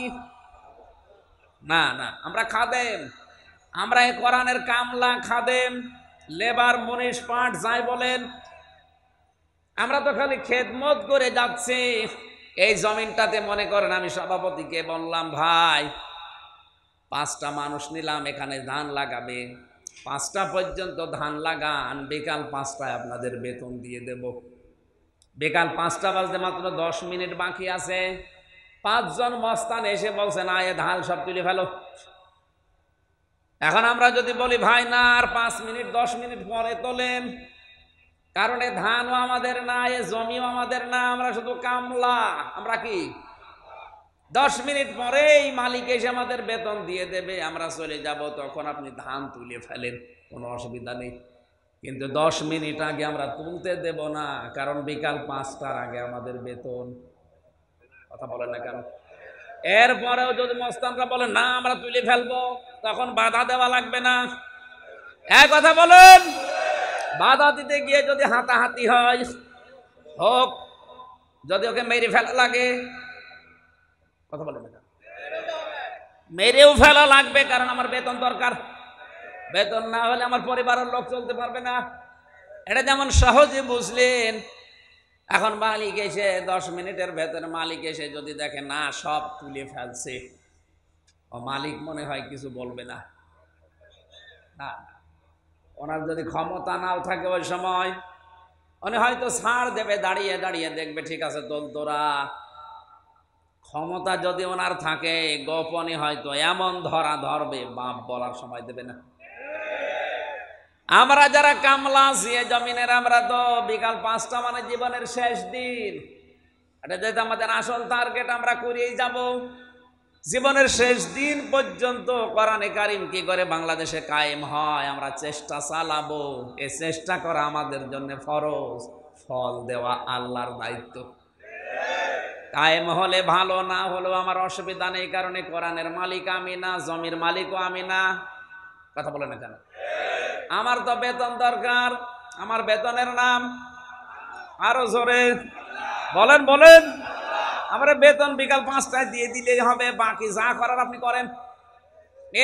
না না আমরা খাদেম আমরা এই কোরআনের কামলা খাদেম লেবার মনীষ পাঠ যাই বলেন আমরা তো খালি খেদমত করে যাচ্ছি এই জমিনটাতে মনে করেন আমি সভাপতিকে বললাম ভাই পাঁচটা মানুষ নিলাম এখানে ধান লাগাবে পাঁচটা পর্যন্ত ধান লাগান বিকাল পাঁচটায় আপনাদের বেতন দিয়ে দেব বেকাল পাঁচটা বাজতে মাত্র দশ মিনিট বাকি আছে পাঁচজন মস্তান এসে বলছে না এ ধান সব তুলে ফেলো এখন আমরা যদি বলি ভাই না আর পাঁচ মিনিট দশ মিনিট পরে তোলেন কারণ এ ধানও আমাদের না এ জমিও আমাদের না আমরা শুধু কামলা আমরা কি দশ মিনিট পরে এই মালিক এসে আমাদের বেতন দিয়ে দেবে আমরা চলে যাব তখন আপনি ধান তুলে ফেলেন কোনো অসুবিধা নেই কিন্তু দশ মিনিট আগে আমরা তুলতে দেব না কারণ বিকাল পাঁচটার আগে আমাদের বেতন কথা বলেন না কেন এরপরেও যদি মস্তানরা বলে না আমরা তুলে ফেলবো তখন বাধা দেওয়া লাগবে না এক হ্যাঁ, কথা বলেন বাধা দিতে গিয়ে যদি হাতাহাতি হয় হোক যদি ওকে মেরে ফেলা লাগে কথা বলেন না মেরেও ফেলা লাগবে কারণ আমার বেতন দরকার বেতন না হলে আমার পরিবারের লোক চলতে পারবে না এটা যেমন সহজে বুঝলেন এখন মালিক এসে দশ মিনিটের ভেতরে মালিক এসে যদি দেখে না সব তুলে ফেলছে ও মালিক মনে হয় কিছু বলবে না না ওনার যদি ক্ষমতা নাও থাকে ওই সময় উনি হয়তো ছাড় দেবে দাঁড়িয়ে দাঁড়িয়ে দেখবে ঠিক আছে দোল তোরা ক্ষমতা যদি ওনার থাকে গোপনে হয়তো এমন ধরা ধরবে বাপ বলার সময় দেবে না আমরা যারা কামলা আছি জমিনের আমরা তো বিকাল পাঁচটা মানে জীবনের শেষ দিন এটা যেহেতু আমাদের আসল টার্গেট আমরা করিয়েই যাব জীবনের শেষ দিন পর্যন্ত কোরআনে কারিম কি করে বাংলাদেশে কায়েম হয় আমরা চেষ্টা চালাবো এ চেষ্টা করা আমাদের জন্য ফরজ ফল দেওয়া আল্লাহর দায়িত্ব কায়েম হলে ভালো না হলেও আমার অসুবিধা নেই কারণে কোরআনের মালিক আমি না জমির মালিকও আমি না কথা বলে না কেন আমার তো বেতন দরকার আমার বেতনের নাম আরো জোরে বলেন বলেন আমার বেতন বিকাল পাঁচটায় দিয়ে দিলেই হবে বাকি যা করার আপনি করেন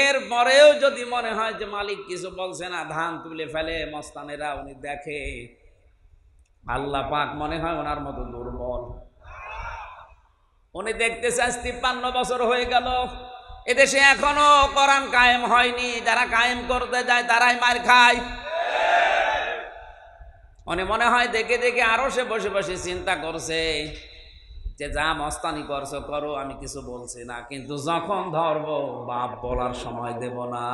এর পরেও যদি মনে হয় যে মালিক কিছু বলছে না ধান তুলে ফেলে মস্তানেরা উনি দেখে আল্লাহ পাক মনে হয় ওনার মতো দুর্বল উনি দেখতে চান তিপ্পান্ন বছর হয়ে গেল এদেশে এখনো কোরআন কায়েম হয়নি যারা কায়েম করতে যায় তারাই মার খায় মনে মনে হয় দেখে দেখে আরও সে বসে বসে চিন্তা করছে যে যা মস্তানি করছো করো আমি কিছু বলছি না কিন্তু যখন ধরবো বাপ বলার সময় দেব না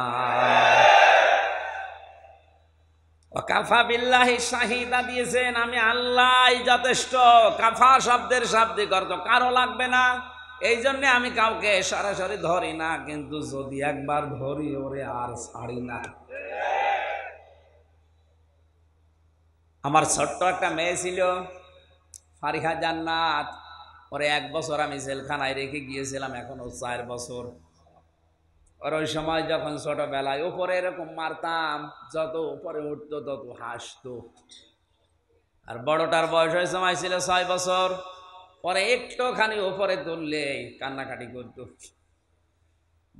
কাফা বিল্লাহি শাহিদা দিয়েছেন আমি আল্লাহ যথেষ্ট কাফা শব্দের শাব্দিক অর্থ কারো লাগবে না এই জন্যে আমি কাউকে সরাসরি ধরি না কিন্তু যদি একবার ধরি ওরে আর ছাড়ি না আমার ছোট্ট একটা মেয়ে ছিল ফারিহা জান্নাত ওরে এক বছর আমি জেলখানায় রেখে গিয়েছিলাম এখন ও চার বছর ওর ওই সময় যখন ছোটবেলায় ওপরে এরকম মারতাম যত উপরে উঠতো তত হাসতো আর বড়টার বয়স ওই সময় ছিল ছয় বছর পরে একটুখানি ওপরে তুললেই কান্নাকাটি করত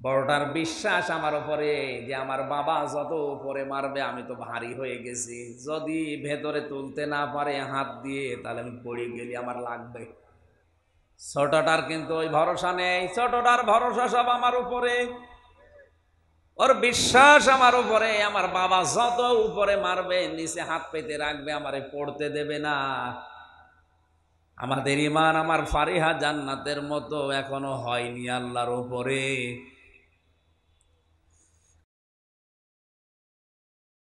বড়টার বিশ্বাস আমার ওপরে যে আমার বাবা যত উপরে মারবে আমি তো ভারী হয়ে গেছি যদি ভেতরে তুলতে না পারে হাত দিয়ে তাহলে আমি পড়ে গেলি আমার লাগবে ছোটটার কিন্তু ওই ভরসা নেই ছোটটার ভরসা সব আমার উপরে ওর বিশ্বাস আমার উপরে আমার বাবা যত উপরে মারবে নিচে হাত পেতে রাখবে আমারে পড়তে দেবে না আমাদের ইমান আমার ফারিহা জান্নাতের মতো এখনো হয়নি আল্লাহর উপরে